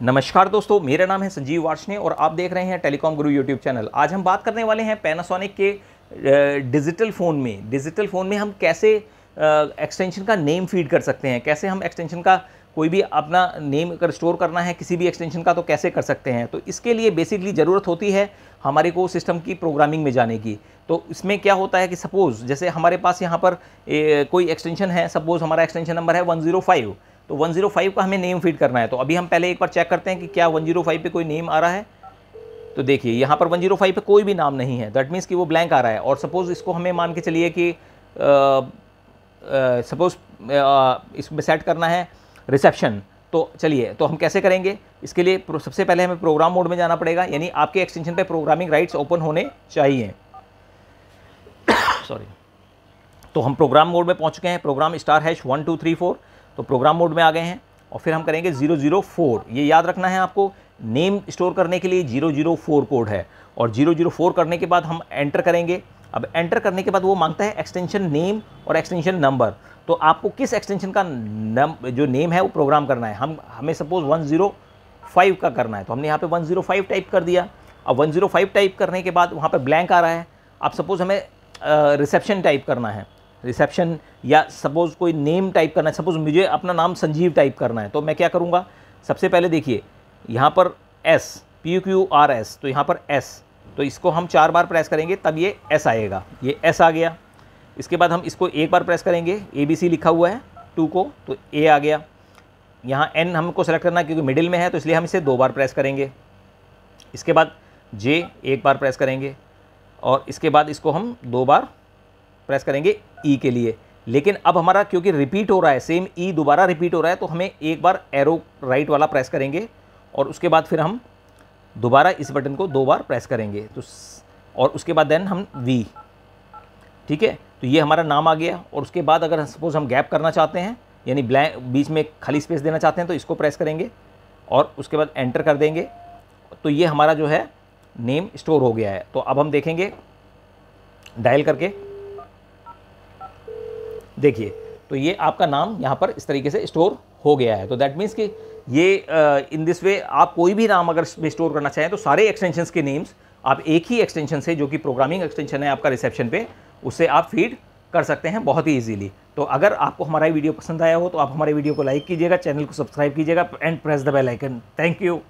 नमस्कार दोस्तों मेरा नाम है संजीव वार्षण और आप देख रहे हैं टेलीकॉम गुरु यूट्यूब चैनल आज हम बात करने वाले हैं पैनासोनिक के डिजिटल फ़ोन में डिजिटल फ़ोन में हम कैसे एक्सटेंशन का नेम फीड कर सकते हैं कैसे हम एक्सटेंशन का कोई भी अपना नेम अगर स्टोर करना है किसी भी एक्सटेंशन का तो कैसे कर सकते हैं तो इसके लिए बेसिकली ज़रूरत होती है हमारे को सिस्टम की प्रोग्रामिंग में जाने की तो इसमें क्या होता है कि सपोज़ जैसे हमारे पास यहाँ पर ए, कोई एक्सटेंशन है सपोज़ हमारा एक्सटेंशन नंबर है 105 तो 105 का हमें नेम फीड करना है तो अभी हम पहले एक बार चेक करते हैं कि क्या 105 पे कोई नेम आ रहा है तो देखिए यहाँ पर 105 पे कोई भी नाम नहीं है दैट मीन्स कि वो ब्लैंक आ रहा है और सपोज़ इसको हमें मान के चलिए कि सपोज़ इसमें सेट करना है रिसेप्शन तो चलिए तो हम कैसे करेंगे इसके लिए सबसे पहले हमें प्रोग्राम मोड में जाना पड़ेगा यानी आपके एक्सटेंशन पर प्रोग्रामिंग राइट्स ओपन होने चाहिए सॉरी तो हम प्रोग्राम मोड में पहुंच चुके हैं program star hash one two three four तो प्रोग्राम मोड में आ गए हैं और फिर हम करेंगे ज़ीरो ज़ीरो फोर ये याद रखना है आपको नेम स्टोर करने के लिए जीरो जीरो फोर कोड है और जीरो जीरो फोर करने के बाद हम एंटर करेंगे अब एंटर करने के बाद वो मांगता है एक्सटेंशन नेम और एक्सटेंशन नंबर तो आपको किस एक्सटेंशन का नम जो नेम है वो प्रोग्राम करना है हम हमें सपोज़ वन ज़ीरो फाइव का करना है तो हमने यहाँ पर वन ज़ीरो फाइव टाइप कर दिया अब वन ज़ीरो फाइव टाइप करने के बाद वहाँ पर ब्लैंक आ रहा है अब सपोज़ हमें रिसेप्शन टाइप करना है रिसेप्शन या सपोज़ कोई नेम टाइप करना है सपोज़ मुझे अपना नाम संजीव टाइप करना है तो मैं क्या करूँगा सबसे पहले देखिए यहाँ पर S P Q R S तो यहाँ पर एस तो इसको हम चार बार प्रेस करेंगे तब ये एस आएगा ये एस आ गया इसके बाद हम इसको एक बार प्रेस करेंगे ए बी सी लिखा हुआ है टू को तो ए आ गया यहाँ एन हमको सेलेक्ट करना क्योंकि मिडिल में है तो इसलिए हम इसे दो बार प्रेस करेंगे इसके बाद जे एक बार प्रेस करेंगे और इसके बाद इसको हम दो बार प्रेस करेंगे ई e के लिए लेकिन अब हमारा क्योंकि रिपीट हो रहा है सेम ई e दोबारा रिपीट हो रहा है तो हमें एक बार एरो राइट वाला प्रेस करेंगे और उसके बाद फिर हम दोबारा इस बटन को दो बार प्रेस करेंगे तो और उसके बाद देन हम वी ठीक है तो ये हमारा नाम आ गया और उसके बाद अगर सपोज़ हम गैप करना चाहते हैं यानी ब्लैंक बीच में खाली स्पेस देना चाहते हैं तो इसको प्रेस करेंगे और उसके बाद एंटर कर देंगे तो ये हमारा जो है नेम स्टोर हो गया है तो अब हम देखेंगे डायल करके देखिए तो ये आपका नाम यहाँ पर इस तरीके से स्टोर हो गया है तो दैट मीन्स कि ये इन दिस वे आप कोई भी नाम अगर स्टोर करना चाहें तो सारे एक्सटेंशन के नेम्स आप एक ही एक्सटेंशन से जो कि प्रोग्रामिंग एक्सटेंशन है आपका रिसेप्शन पे उससे आप फीड कर सकते हैं बहुत ही इजीली तो अगर आपको हमारा वीडियो पसंद आया हो तो आप हमारे वीडियो को लाइक कीजिएगा चैनल को सब्सक्राइब कीजिएगा and press the bell icon thank you